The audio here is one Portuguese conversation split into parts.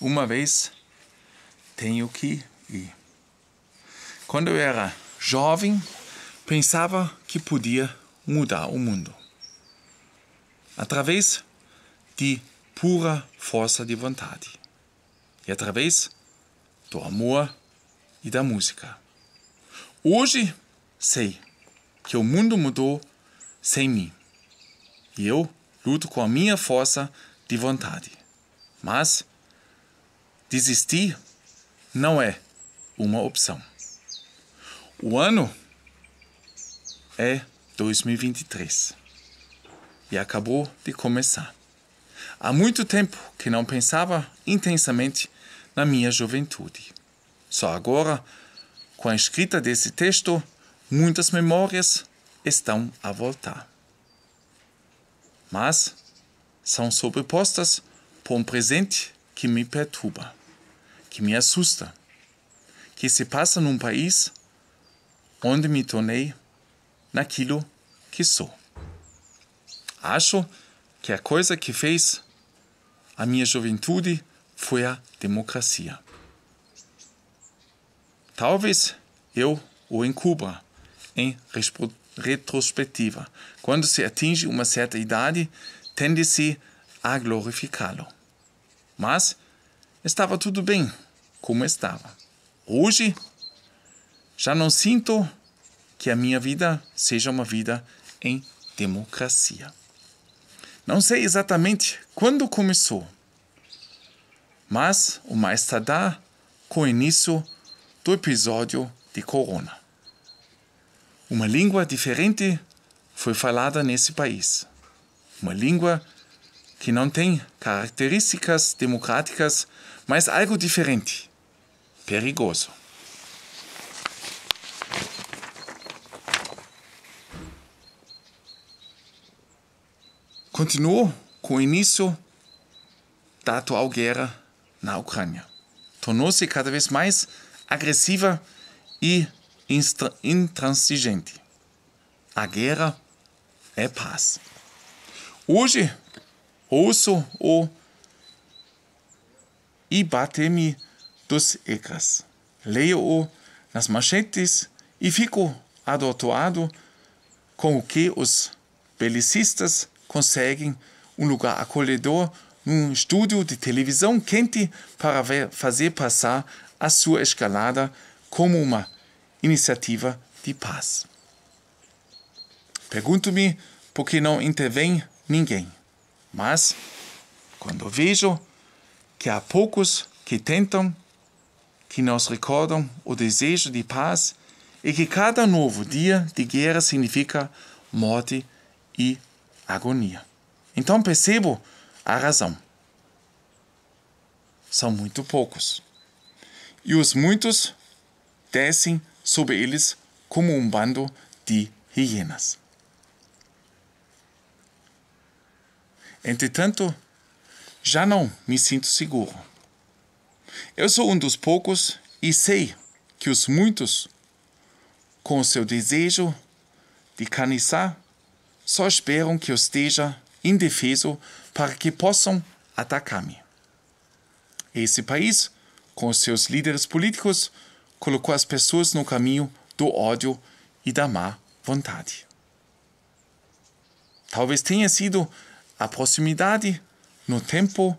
Uma vez tenho que ir. Quando eu era jovem, pensava que podia mudar o mundo através de pura força de vontade e através do amor e da música. Hoje sei que o mundo mudou sem mim e eu luto com a minha força de vontade, mas Desistir não é uma opção. O ano é 2023 e acabou de começar. Há muito tempo que não pensava intensamente na minha juventude. Só agora, com a escrita desse texto, muitas memórias estão a voltar. Mas são sobrepostas por um presente que me perturba que me assusta, que se passa num país onde me tornei naquilo que sou. Acho que a coisa que fez a minha juventude foi a democracia. Talvez eu o encubra em retrospectiva. Quando se atinge uma certa idade, tende-se a glorificá-lo. Mas estava tudo bem como estava. Hoje, já não sinto que a minha vida seja uma vida em democracia. Não sei exatamente quando começou, mas o mais tardar com o início do episódio de Corona. Uma língua diferente foi falada nesse país. Uma língua diferente que não tem características democráticas, mas algo diferente. Perigoso. Continuou com o início da atual guerra na Ucrânia. Tornou-se cada vez mais agressiva e intransigente. A guerra é paz. Hoje ouço o e me dos ecrãs. Leio-o nas manchetes e fico adotoado com o que os belicistas conseguem um lugar acolhedor num estúdio de televisão quente para fazer passar a sua escalada como uma iniciativa de paz. Pergunto-me por que não intervém ninguém. Mas, quando vejo que há poucos que tentam, que nos recordam o desejo de paz e que cada novo dia de guerra significa morte e agonia. Então percebo a razão. São muito poucos. E os muitos descem sobre eles como um bando de hienas. Entretanto, já não me sinto seguro. Eu sou um dos poucos e sei que os muitos, com o seu desejo de caniçar, só esperam que eu esteja indefeso para que possam atacar-me. Esse país, com seus líderes políticos, colocou as pessoas no caminho do ódio e da má vontade. Talvez tenha sido a proximidade no tempo,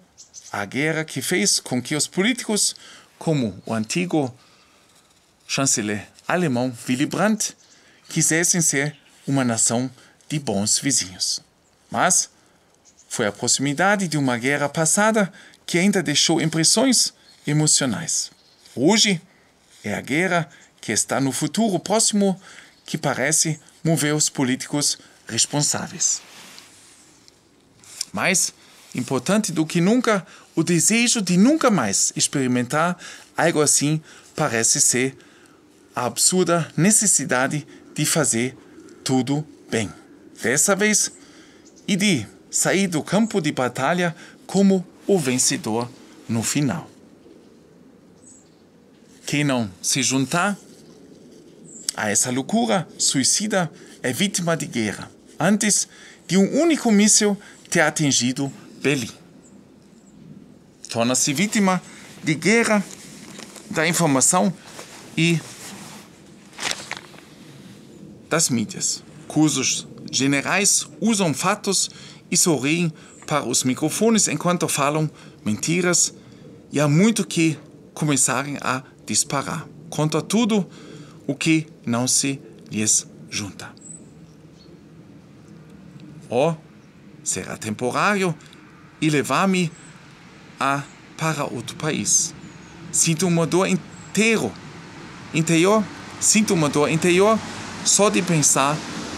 a guerra que fez com que os políticos, como o antigo chanceler alemão Willy Brandt, quisessem ser uma nação de bons vizinhos. Mas foi a proximidade de uma guerra passada que ainda deixou impressões emocionais. Hoje é a guerra que está no futuro próximo que parece mover os políticos responsáveis. Mais importante do que nunca, o desejo de nunca mais experimentar algo assim parece ser a absurda necessidade de fazer tudo bem. Dessa vez, e de sair do campo de batalha como o vencedor no final. Quem não se juntar a essa loucura suicida é vítima de guerra. Antes de um único míssil te atingido Beli. Torna-se vítima de guerra da informação e das mídias, cujos generais usam fatos e sorriem para os microfones enquanto falam mentiras e há muito que começarem a disparar contra tudo o que não se lhes junta. oh, será temporário e levar-me a para outro país. Sinto uma dor inteiro, interior, sinto uma dor interior só de pensar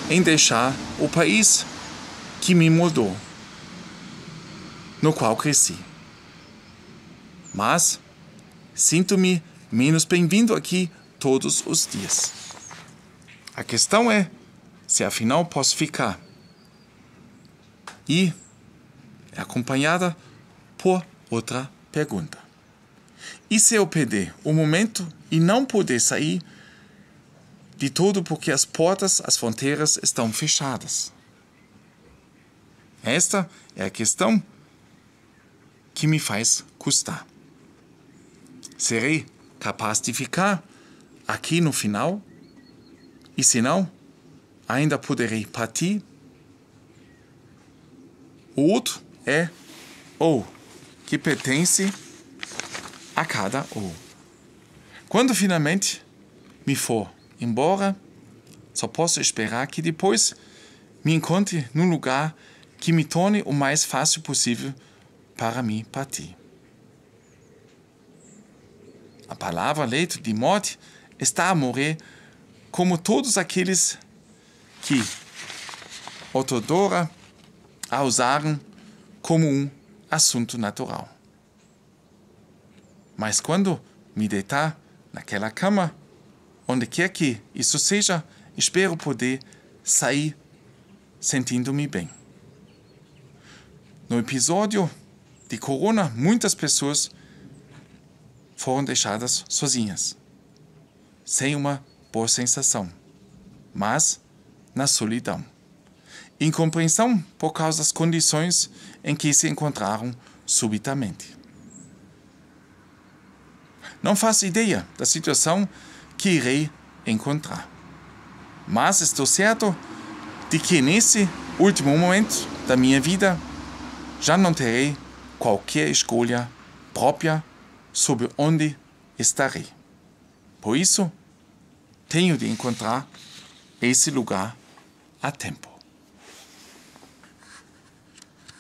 em deixar o país que me mudou, no qual cresci. Mas sinto-me menos bem-vindo aqui todos os dias. A questão é se afinal posso ficar e é acompanhada por outra pergunta. E se eu perder o momento e não poder sair de tudo porque as portas, as fronteiras estão fechadas? Esta é a questão que me faz custar. Serei capaz de ficar aqui no final? E se não, ainda poderei partir o outro é ou, que pertence a cada ou. Quando finalmente me for embora, só posso esperar que depois me encontre num lugar que me torne o mais fácil possível para mim partir. A palavra leito de morte está a morrer como todos aqueles que, outrora, a usarem como um assunto natural. Mas quando me deitar naquela cama, onde quer que isso seja, espero poder sair sentindo-me bem. No episódio de Corona, muitas pessoas foram deixadas sozinhas, sem uma boa sensação, mas na solidão incompreensão por causa das condições em que se encontraram subitamente. Não faço ideia da situação que irei encontrar, mas estou certo de que nesse último momento da minha vida já não terei qualquer escolha própria sobre onde estarei. Por isso, tenho de encontrar esse lugar a tempo.